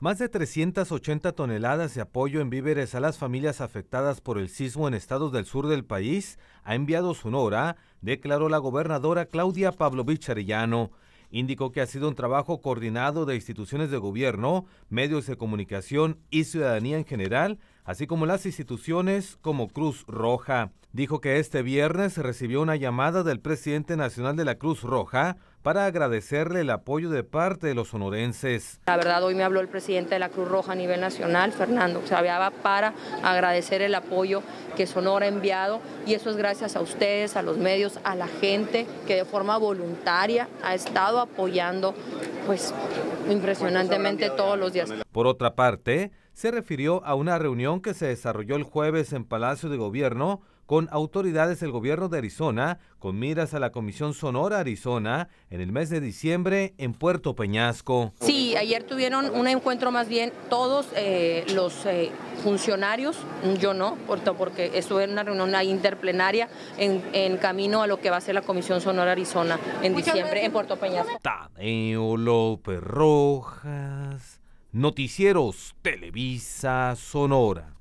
Más de 380 toneladas de apoyo en víveres a las familias afectadas por el sismo en estados del sur del país ha enviado Sonora, declaró la gobernadora Claudia Pavlovich Arellano. Indicó que ha sido un trabajo coordinado de instituciones de gobierno, medios de comunicación y ciudadanía en general así como las instituciones como Cruz Roja. Dijo que este viernes recibió una llamada del presidente nacional de la Cruz Roja para agradecerle el apoyo de parte de los sonorenses. La verdad, hoy me habló el presidente de la Cruz Roja a nivel nacional, Fernando se hablaba para agradecer el apoyo que Sonora ha enviado y eso es gracias a ustedes, a los medios, a la gente que de forma voluntaria ha estado apoyando pues impresionantemente todos los días. Por otra parte, se refirió a una reunión que se desarrolló el jueves en Palacio de Gobierno con autoridades del gobierno de Arizona con miras a la Comisión Sonora Arizona en el mes de diciembre en Puerto Peñasco. Sí, ayer tuvieron un encuentro más bien todos eh, los eh, funcionarios, yo no, porque estuve en una reunión interplenaria en, camino a lo que va a ser la Comisión Sonora Arizona en diciembre en Puerto Peñasco. Tadeo López Rojas. Noticieros Televisa Sonora.